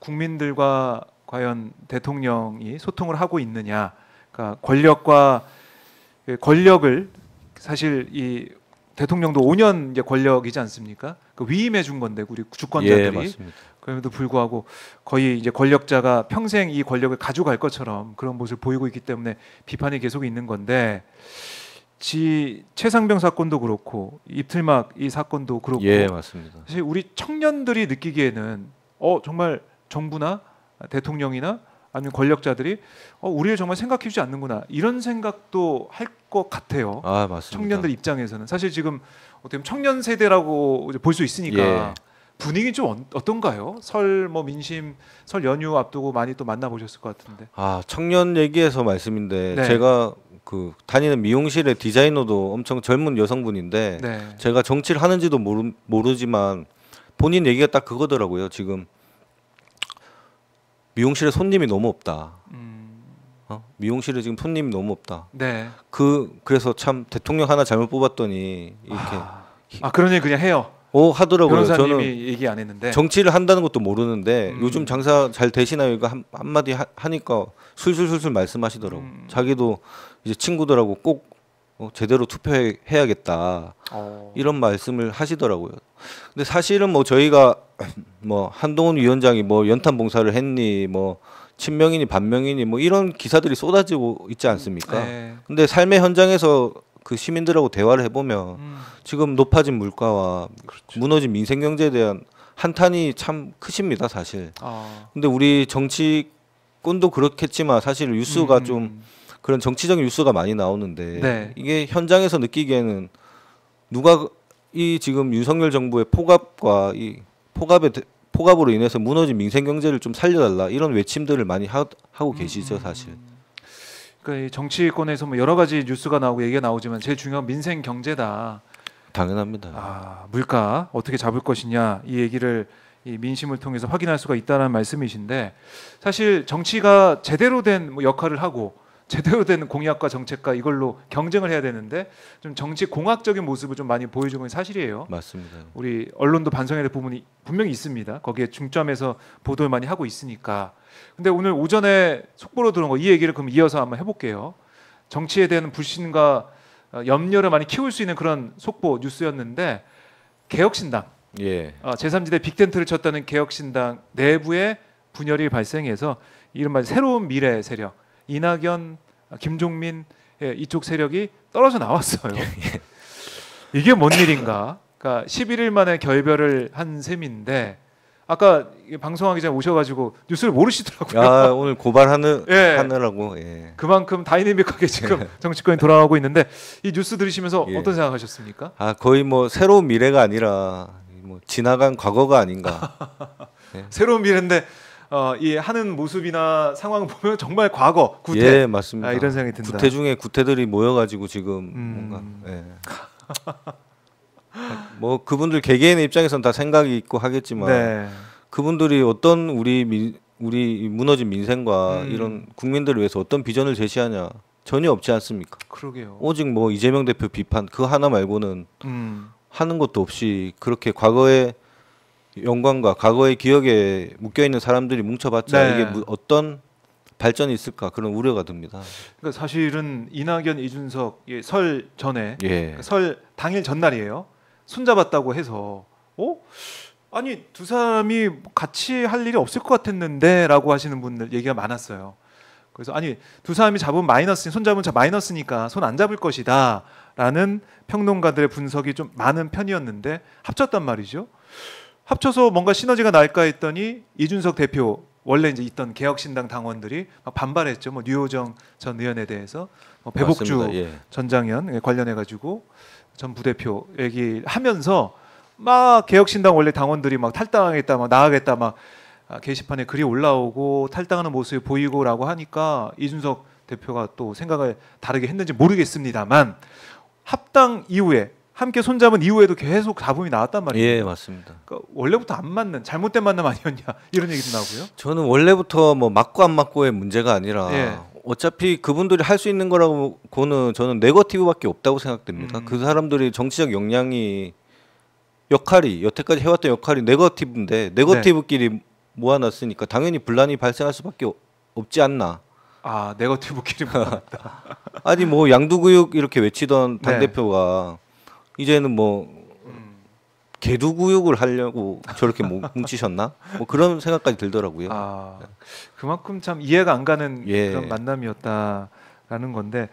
국민들과 과연 대통령이 소통을 하고 있느냐, 그러니까 권력과 예, 권력을 사실 이 대통령도 5년 이제 권력이지 않습니까? 그 위임해 준 건데 우리 주권자들이 예, 그럼에도 불구하고 거의 이제 권력자가 평생 이 권력을 가져갈 것처럼 그런 모습을 보이고 있기 때문에 비판이 계속 있는 건데 지 최상병 사건도 그렇고 입틀막 이 사건도 그렇고 예, 맞습니다. 사실 우리 청년들이 느끼기에는 어 정말 정부나 대통령이나 아니면 권력자들이 어, 우리를 정말 생각해주지 않는구나 이런 생각도 할 것 같아요. 아, 청년들 입장에서는 사실 지금 어떻게 보면 청년 세대라고 볼 수 있으니까 예. 분위기 좀 어떤가요? 설 뭐 민심 설 연휴 앞두고 많이 또 만나보셨을 것 같은데. 아 청년 얘기해서 말씀인데 네. 제가 그 다니는 미용실의 디자이너도 엄청 젊은 여성분인데 네. 제가 정치를 하는지도 모르, 모르지만 본인 얘기가 딱 그거더라고요. 지금 미용실에 손님이 너무 없다. 음. 어? 미용실에 지금 손님이 너무 없다. 네. 그 그래서 참 대통령 하나 잘못 뽑았더니 이렇게 아, 아 그러니 그냥 해요. 오 어, 하더라고요. 저는 얘기 안 했는데 정치를 한다는 것도 모르는데 음. 요즘 장사 잘 되시나요? 이거 한, 한마디 하, 니까 술술술술 말씀하시더라고. 음. 자기도 이제 친구들하고 꼭 어, 제대로 투표해야겠다 어. 이런 말씀을 하시더라고요. 근데 사실은 뭐 저희가 뭐 한동훈 위원장이 뭐 연탄 봉사를 했니 뭐 친명이니 반명이니 뭐 이런 기사들이 쏟아지고 있지 않습니까? 네. 근데 삶의 현장에서 그 시민들하고 대화를 해보면 음. 지금 높아진 물가와 그렇죠. 무너진 민생 경제에 대한 한탄이 참 크십니다 사실. 아. 근데 우리 정치꾼도 그렇겠지만 사실 뉴스가 음. 음 좀 음. 그런 정치적인 뉴스가 많이 나오는데 네. 이게 현장에서 느끼기에는 누가 이 지금 윤석열 정부의 포갑과 이포갑에 포갑으로 인해서 무너진 민생 경제를 좀 살려달라 이런 외침들을 많이 하, 고 계시죠 음. 사실. 그러니까 정치권에서 뭐 여러 가지 뉴스가 나오고 얘기가 나오지만 제일 중요한 민생 경제다. 당연합니다. 아, 물가 어떻게 잡을 것이냐 이 얘기를 이 민심을 통해서 확인할 수가 있다는 말씀이신데 사실 정치가 제대로 된 뭐 역할을 하고 제대로 된 공약과 정책과 이걸로 경쟁을 해야 되는데 좀 정치 공학적인 모습을 좀 많이 보여주고 있는 사실이에요. 맞습니다. 우리 언론도 반성해야 될 부분이 분명히 있습니다. 거기에 중점에서 보도를 많이 하고 있으니까. 근데 오늘 오전에 속보로 들어거이 얘기를 그럼 이어서 한번 해볼게요. 정치에 대한 불신과 어, 염려를 많이 키울 수 있는 그런 속보 뉴스였는데 개혁신당, 예. 어, 제3지대 빅텐트를 쳤다는 개혁신당 내부의 분열이 발생해서 이른바 새로운 미래 세력 이낙연, 김종민 예, 이쪽 세력이 떨어져 나왔어요. 예. 이게 뭔 일인가? 그러니까 11일 만에 결별을 한 셈인데 아까 방송하기 전에 오셔가지고 뉴스를 모르시더라고요. 아, 오늘 고발하느 예. 하느라고. 예. 그만큼 다이내믹하게 지금 예. 정치권이 돌아가고 있는데 이 뉴스 들으시면서 예. 어떤 생각하셨습니까? 아 거의 뭐 새로운 미래가 아니라 뭐 지나간 과거가 아닌가. 새로운 미래인데 어, 이 하는 모습이나 상황 을 보면 정말 과거 구태 예, 맞습니다. 아, 이런 생각이 든다. 구태 중에 구태들이 모여가지고 지금 음... 뭔가 예. 뭐 그분들 개개인의 입장에선 다 생각이 있고 하겠지만 네. 그분들이 어떤 우리 민, 우리 무너진 민생과 음. 이런 국민들을 위해서 어떤 비전을 제시하냐 전혀 없지 않습니까? 그러게요. 오직 뭐 이재명 대표 비판 그 하나 말고는 음. 하는 것도 없이 그렇게 과거에 영광과 과거의 기억에 묶여 있는 사람들이 뭉쳐봤자 네. 이게 어떤 발전이 있을까 그런 우려가 듭니다. 그러니까 사실은 이낙연 이준석 예, 설 전에 예. 그러니까 설 당일 전날이에요. 손잡았다고 해서 어? 아니 두 사람이 같이 할 일이 없을 것 같았는데라고 하시는 분들 얘기가 많았어요. 그래서 아니 두 사람이 잡은 마이너스 손잡은 자 마이너스니까 손 안 잡을 것이다라는 평론가들의 분석이 좀 많은 편이었는데 합쳤단 말이죠. 합쳐서 뭔가 시너지가 날까 했더니 이준석 대표 원래 이제 있던 개혁신당 당원들이 반발했죠. 뭐 뉴호정 전 의원에 대해서 뭐 배복주 예. 전 장현 관련해 가지고 전 부대표 얘기하면서 막 개혁신당 원래 당원들이 막 탈당하겠다, 막 나가겠다, 막 게시판에 글이 올라오고 탈당하는 모습이 보이고라고 하니까 이준석 대표가 또 생각을 다르게 했는지 모르겠습니다만 합당 이후에 함께 손잡은 이후에도 계속 잡음이 나왔단 말이에요. 예, 맞습니다. 그러니까 원래부터 안 맞는 잘못된 만남 아니었냐 이런 얘기도 나고요. 저는 원래부터 뭐 맞고 안 맞고의 문제가 아니라 예. 어차피 그분들이 할 수 있는 거라고는 저는 네거티브밖에 없다고 생각됩니다. 음. 그 사람들이 정치적 역량이 역할이 여태까지 해왔던 역할이 네거티브인데 네거티브끼리 네. 모아놨으니까 당연히 분란이 발생할 수밖에 없지 않나. 아 네거티브끼리 모아다 아니 뭐 양두구육 이렇게 외치던 당 대표가 네. 이제는 뭐 음. 개두구육을 하려고 저렇게 뭉치셨나? 뭐 그런 생각까지 들더라고요. 아, 그만큼 참 이해가 안 가는 예. 그런 만남이었다라는 건데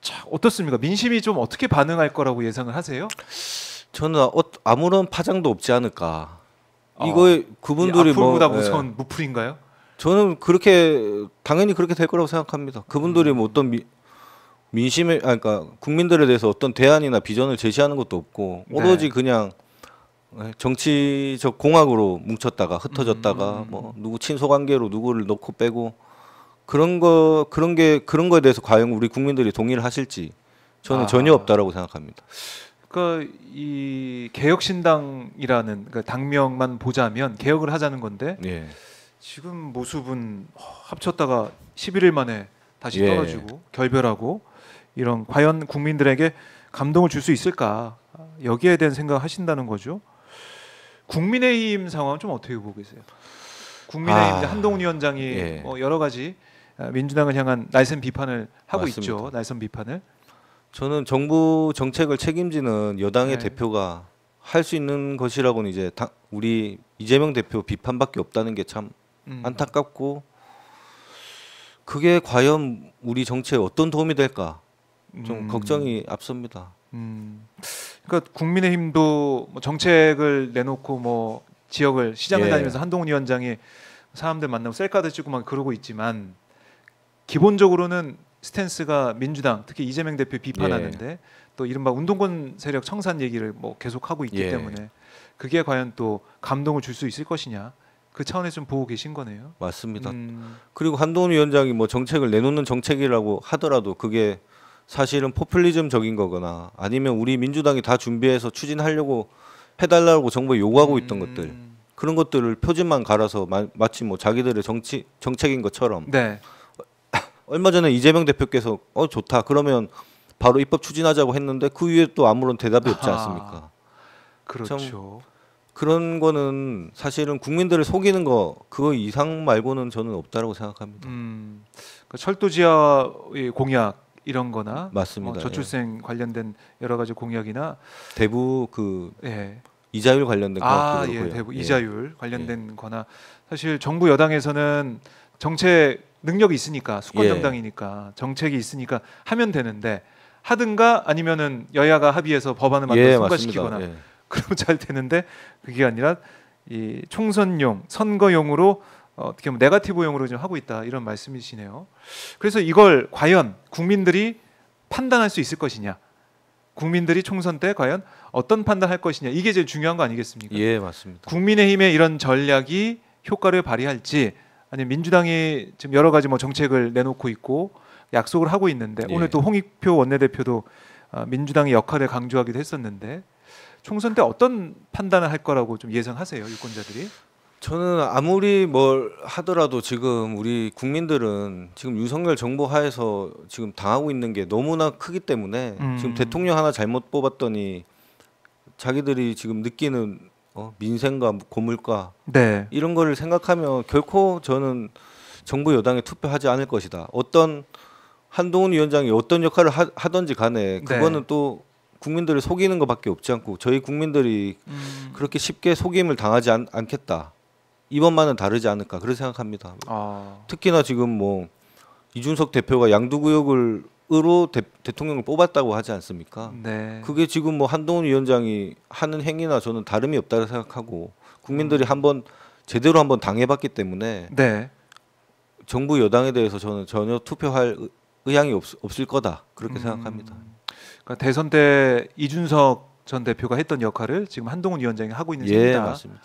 참 어떻습니까? 민심이 좀 어떻게 반응할 거라고 예상을 하세요? 저는 아, 어, 아무런 파장도 없지 않을까. 아, 이거 그분들이 뭐보다 뭐, 무서운 예. 무풀인가요? 저는 그렇게 당연히 그렇게 될 거라고 생각합니다. 그분들이 음. 뭐 어떤 미, 민심에 아 그러니까 국민들에 대해서 어떤 대안이나 비전을 제시하는 것도 없고 네. 오로지 그냥 정치적 공학으로 뭉쳤다가 흩어졌다가 음, 음, 음, 뭐 누구 친소 관계로 누구를 놓고 빼고 그런 거 그런 게 그런 거에 대해서 과연 우리 국민들이 동의를 하실지 저는 아. 전혀 없다라고 생각합니다. 그까이 개혁신당이라는 그 당명만 보자면 개혁을 하자는 건데 예. 지금 모습은 어, 합쳤다가 11일 만에 다시 예. 떨어지고 결별하고 이런 과연 국민들에게 감동을 줄 수 있을까 여기에 대한 생각하신다는 거죠. 국민의힘 상황 좀 어떻게 보고 계세요? 국민의힘 아, 한동훈 위원장이 예. 뭐 여러 가지 아, 민주당을 향한 날선 비판을 하고 맞습니다. 있죠. 날선 비판을. 저는 정부 정책을 책임지는 여당의 네. 대표가 할 수 있는 것이라고는 이제 다, 우리 이재명 대표 비판밖에 없다는 게참 음. 안타깝고 그게 과연 우리 정치에 어떤 도움이 될까? 좀 음. 걱정이 앞섭니다. 음. 그러니까 국민의힘도 뭐 정책을 내놓고 뭐 지역을 시장을 예. 다니면서 한동훈 위원장이 사람들 만나고 셀카도 찍고 막 그러고 있지만 기본적으로는 스탠스가 민주당 특히 이재명 대표 비판하는데 예. 또 이른바 운동권 세력 청산 얘기를 뭐 계속 하고 있기 예. 때문에 그게 과연 또 감동을 줄 수 있을 것이냐 그 차원에서 좀 보고 계신 거네요. 맞습니다. 음. 그리고 한동훈 위원장이 뭐 정책을 내놓는 정책이라고 하더라도 그게 사실은 포퓰리즘적인 거거나 아니면 우리 민주당이 다 준비해서 추진하려고 해달라고 정부에 요구하고 음. 있던 음. 것들 그런 것들을 표지만 갈아서 마, 마치 뭐 자기들의 정치 정책인 것처럼 네. 얼마 전에 이재명 대표께서 어 좋다 그러면 바로 입법 추진하자고 했는데 그 위에 또 아무런 대답이 없지 않습니까? 아, 그렇죠. 그런 거는 사실은 국민들을 속이는 거 그거 이상 말고는 저는 없다라고 생각합니다. 음, 그러니까 철도 지하 공약 이런 거나 어, 맞습니다. 어, 저출생 예. 관련된 여러 가지 공약이나 대부 그 예. 이자율 관련된 아, 예, 그렇고요. 대부 예. 이자율 예. 관련된 거나 사실 정부 여당에서는 정책 능력이 있으니까 수권 정당이니까 예. 정책이 있으니까 하면 되는데 하든가 아니면은 여야가 합의해서 법안을 만들어 예, 통과시키거나 그러면 잘 되는데 그게 아니라 이 총선용 선거용으로 어, 어떻게 보면 네가티브용으로 지금 하고 있다 이런 말씀이시네요. 그래서 이걸 과연 국민들이 판단할 수 있을 것이냐, 국민들이 총선 때 과연 어떤 판단할 것이냐 이게 제일 중요한 거 아니겠습니까? 예, 맞습니다. 국민의힘의 이런 전략이 효과를 발휘할지 아니면 민주당이 지금 여러 가지 뭐 정책을 내놓고 있고 약속을 하고 있는데 예. 오늘 또 홍익표 원내대표도 어, 민주당의 역할을 강조하기도 했었는데 총선 때 어떤 판단을 할 거라고 좀 예상하세요 유권자들이? 저는 아무리 뭘 하더라도 지금 우리 국민들은 지금 윤석열 정부 하에서 지금 당하고 있는 게 너무나 크기 때문에 음. 지금 대통령 하나 잘못 뽑았더니 자기들이 지금 느끼는 어, 민생과 고물가 네. 이런 거를 생각하면 결코 저는 정부 여당에 투표하지 않을 것이다. 어떤 한동훈 위원장이 어떤 역할을 하, 던지 간에 네. 그거는 네. 또 국민들을 속이는 것밖에 없지 않고 저희 국민들이 음. 그렇게 쉽게 속임을 당하지 않, 않겠다. 이번만은 다르지 않을까 그렇게 생각합니다. 아. 특히나 지금 뭐 이준석 대표가 양두구역을 으로 대, 통령을 뽑았다고 하지 않습니까? 네. 그게 지금 뭐 한동훈 위원장이 하는 행위나 저는 다름이 없다고 생각하고 국민들이 음. 한번 제대로 한번 당해봤기 때문에 네. 정부 여당에 대해서 저는 전혀 투표할 의향이 없, 없을 거다 그렇게 음. 생각합니다. 그러니까 대선 때 이준석 전 대표가 했던 역할을 지금 한동훈 위원장이 하고 있는 상 예, 셈이다. 맞습니다.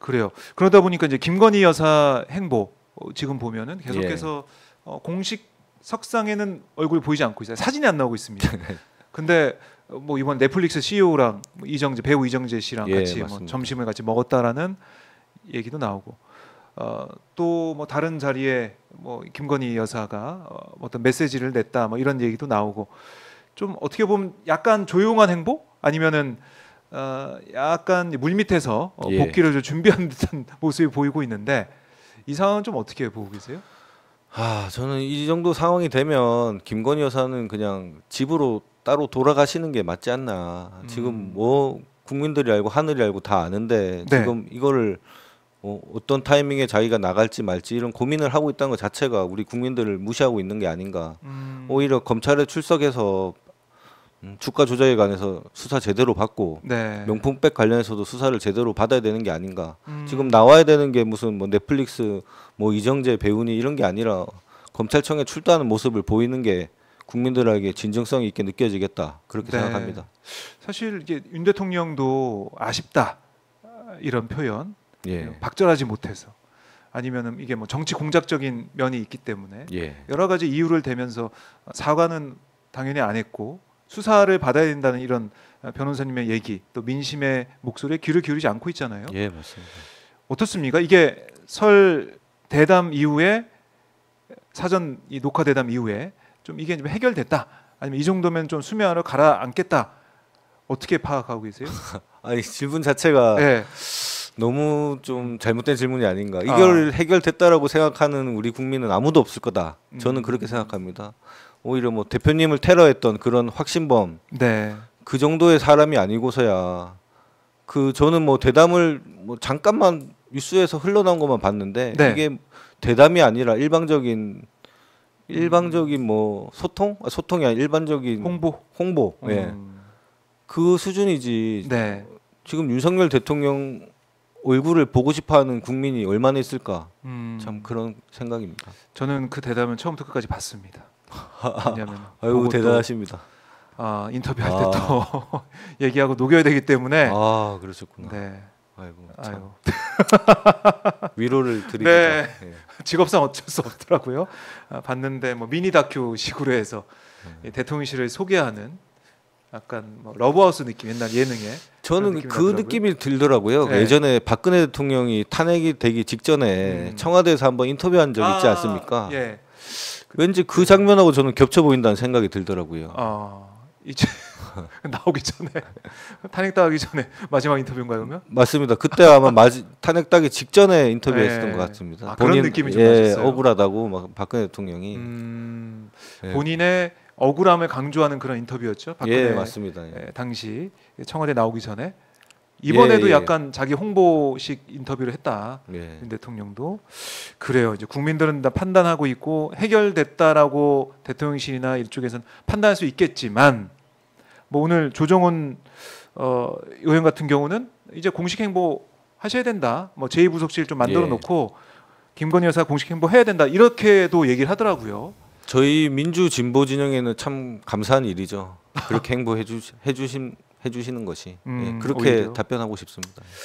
그래요. 그러다 보니까 이제 김건희 여사 행보 어, 지금 보면은 계속해서 예. 어, 공식 석상에는 얼굴이 보이지 않고 있어요. 사진이 안 나오고 있습니다. 네. 근데 어, 뭐 이번 넷플릭스 CEO랑 뭐 이정재 배우 이정재 씨랑 예, 같이 뭐 점심을 같이 먹었다라는 얘기도 나오고 어, 또 뭐 다른 자리에 뭐 김건희 여사가 어, 어떤 메시지를 냈다 뭐 이런 얘기도 나오고 좀 어떻게 보면 약간 조용한 행보 아니면은 어, 약간 물 밑에서 어, 예. 복귀를 준비한 듯한 모습이 보이고 있는데 이 상황은 좀 어떻게 보고 계세요? 아 저는 이 정도 상황이 되면 김건희 여사는 그냥 집으로 따로 돌아가시는 게 맞지 않나. 음. 지금 뭐 국민들이 알고 하늘이 알고 다 아는데 네. 지금 이거를 어, 어떤 타이밍에 자기가 나갈지 말지 이런 고민을 하고 있다는 것 자체가 우리 국민들을 무시하고 있는 게 아닌가. 음. 오히려 검찰에 출석해서 음, 주가 조작에 관해서 수사 제대로 받고 네. 명품백 관련해서도 수사를 제대로 받아야 되는 게 아닌가. 음. 지금 나와야 되는 게 무슨 뭐 넷플릭스 뭐 이정재 배우니 이런 게 아니라 검찰청에 출두하는 모습을 보이는 게 국민들에게 진정성 있게 느껴지겠다 그렇게 네. 생각합니다. 사실 이제 윤 대통령도 아쉽다 이런 표현 예. 네, 박절하지 못해서 아니면은 이게 뭐 정치 공작적인 면이 있기 때문에 예. 여러 가지 이유를 대면서 사과는 당연히 안 했고 수사를 받아야 된다는 이런 변호사님의 얘기 또 민심의 목소리에 귀를 기울이지 않고 있잖아요. 예 맞습니다. 어떻습니까? 이게 설 대담 이후에 사전 이 녹화 대담 이후에 좀 이게 좀 해결됐다 아니면 이 정도면 좀 수면으로 가라앉겠다 어떻게 파악하고 계세요? 아니 질문 자체가 네. 너무 좀 잘못된 질문이 아닌가. 아. 이걸 아. 해결됐다라고 생각하는 우리 국민은 아무도 없을 거다. 저는 음. 그렇게 생각합니다. 오히려 뭐 대표님을 테러했던 그런 확신범 네. 그 정도의 사람이 아니고서야 그 저는 뭐 대담을 뭐 잠깐만 뉴스에서 흘러나온 것만 봤는데 네. 이게 대담이 아니라 일방적인 일방적인 뭐 소통 아, 소통이 아니라 일반적인 홍보 홍보 음. 예. 그 수준이지 네. 지금 윤석열 대통령 얼굴을 보고 싶어하는 국민이 얼마나 있을까 음. 참 그런 생각입니다. 저는 그 대담은 처음부터 끝까지 봤습니다. 왜냐면 아유 대단하십니다. 아 인터뷰할 아. 때또 얘기하고 녹여야 되기 때문에 아 그러셨구나. 네. 아이고, 아유. 위로를 드리고 네. 네. 직업상 어쩔 수 없더라고요. 아, 봤는데 뭐 미니 다큐식으로 해서 음. 대통령실을 소개하는 약간 뭐 러브하우스 느낌 옛날 예능에 저는 그 느낌이 들더라고요. 네. 예전에 박근혜 대통령이 탄핵이 되기 직전에 음. 청와대에서 한번 인터뷰한 적 있지 아, 않습니까? 예. 왠지 그 장면하고 저는 겹쳐 보인다는 생각이 들더라고요. 어, 이제 나오기 전에 탄핵 당기 전에 마지막 인터뷰인가요, 그러면? 맞습니다. 그때 아마 마지, 탄핵 당기 직전에 인터뷰했었던 예. 것 같습니다. 아, 본인, 그런 느낌이 좀 예, 나셨어요. 억울하다고 막 박근혜 대통령이 음, 예. 본인의 억울함을 강조하는 그런 인터뷰였죠. 박근혜 예, 맞습니다. 예. 예 당시 청와대 나오기 전에 이번에도 예, 예. 약간 자기 홍보식 인터뷰를 했다. 예. 대통령도 그래요. 이제 국민들은 다 판단하고 있고 해결됐다라고 대통령실이나 이쪽에서는 판단할 수 있겠지만 뭐 오늘 조정훈 어, 의원 같은 경우는 이제 공식 행보 하셔야 된다. 뭐 제2 부속실 좀 만들어 예. 놓고 김건희 여사 공식 행보 해야 된다. 이렇게도 얘기를 하더라고요. 저희 민주 진보 진영에는 참 감사한 일이죠. 그렇게 행보해 주 해주신 해주시는 것이 예, 음, 예, 그렇게 오히려. 답변하고 싶습니다.